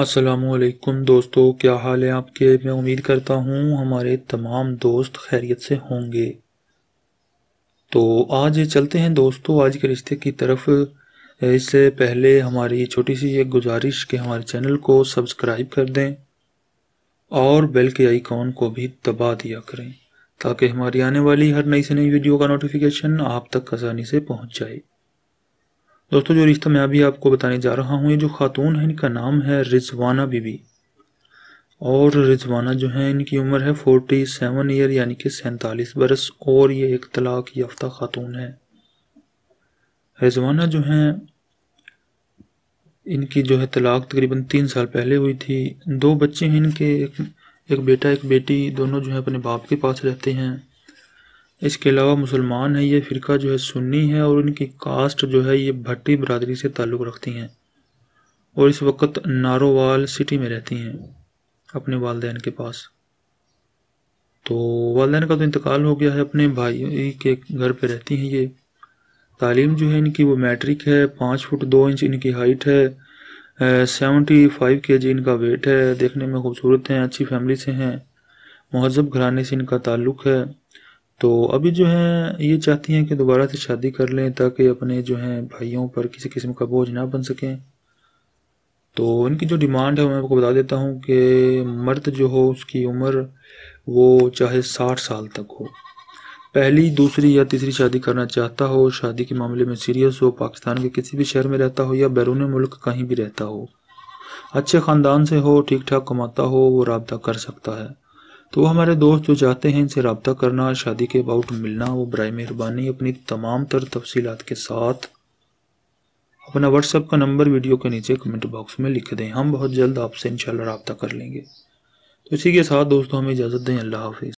असलकुम दोस्तों क्या हाल है आपके मैं उम्मीद करता हूँ हमारे तमाम दोस्त खैरियत से होंगे तो आज चलते हैं दोस्तों आज के रिश्ते की तरफ इससे पहले हमारी छोटी सी एक गुजारिश कि हमारे चैनल को सब्सक्राइब कर दें और बेल के आइकॉन को भी दबा दिया करें ताकि हमारी आने वाली हर नई से नई वीडियो का नोटिफिकेशन आप तक आसानी से पहुँच जाए दोस्तों जो रिश्ता मैं अभी आपको बताने जा रहा हूँ ये जो खातून है इनका नाम है रिजवाना बीबी और रिजवाना जो है इनकी उम्र है फोर्टी सेवन ईयर यानी कि सैंतालीस बरस और ये एक तलाक याफ्ता खातून है रिजवाना जो हैं इनकी जो है तलाक तकरीबन तीन साल पहले हुई थी दो बच्चे हैं इनके एक, एक बेटा एक बेटी दोनों जो है अपने बाप के पास रहते हैं इसके अलावा मुसलमान है ये फ़िरका जो है सुन्नी है और इनकी कास्ट जो है ये भट्टी बरदरी से ताल्लुक़ रखती हैं और इस वक्त नारोवाल सिटी में रहती हैं अपने वालदेन के पास तो वालदेन का तो इंतकाल हो गया है अपने भाई के घर पे रहती हैं ये तालीम जो है इनकी वो मैट्रिक है पाँच फुट दो इंच इनकी हाइट है सेवेंटी फाइव के जी इनका वेट है देखने में खूबसूरत हैं अच्छी फैमिली से हैं महजब घराने से इनका ताल्लुक़ है तो अभी जो है ये चाहती हैं कि दोबारा से शादी कर लें ताकि अपने जो हैं भाइयों पर किसी किस्म का बोझ ना बन सकें तो इनकी जो डिमांड है मैं आपको बता देता हूँ कि मर्द जो हो उसकी उम्र वो चाहे साठ साल तक हो पहली दूसरी या तीसरी शादी करना चाहता हो शादी के मामले में सीरियस हो पाकिस्तान के किसी भी शहर में रहता हो या बैरून मुल्क कहीं भी रहता हो अच्छे ख़ानदान से हो ठीक ठाक कमाता हो वो रबता कर सकता है तो हमारे दोस्त जो चाहते हैं इनसे रबता करना शादी के अबाउट मिलना वो बरए मेहरबानी अपनी तमाम तर तफसीत के साथ अपना व्हाट्सअप का नंबर वीडियो के नीचे कमेंट बॉक्स में लिख दें हम बहुत जल्द आपसे इन रबता कर लेंगे तो इसी के साथ दोस्तों हमें इजाज़त दें अल्लाह हाफिज़